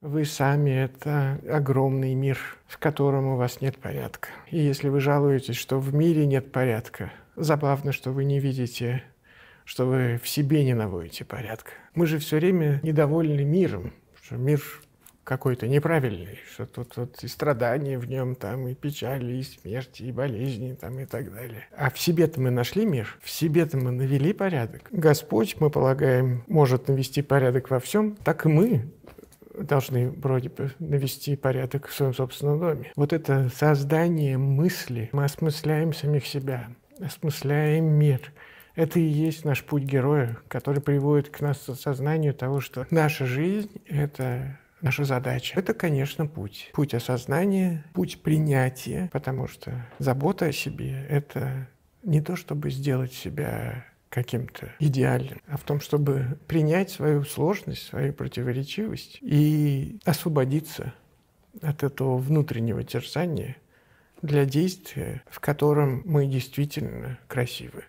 Вы сами – это огромный мир, в котором у вас нет порядка. И если вы жалуетесь, что в мире нет порядка, забавно, что вы не видите, что вы в себе не наводите порядка. Мы же все время недовольны миром, что мир какой-то неправильный, что тут вот и страдания в нем, там и печали, и смерти, и болезни, там и так далее. А в себе-то мы нашли мир, в себе-то мы навели порядок. Господь, мы полагаем, может навести порядок во всем, так и мы должны вроде бы навести порядок в своем собственном доме. Вот это создание мысли, мы осмысляем самих себя, осмысляем мир. Это и есть наш путь героя, который приводит к нас осознанию того, что наша жизнь — это наша задача. Это, конечно, путь. Путь осознания, путь принятия, потому что забота о себе — это не то, чтобы сделать себя каким-то идеальным, а в том, чтобы принять свою сложность, свою противоречивость и освободиться от этого внутреннего терзания для действия, в котором мы действительно красивы.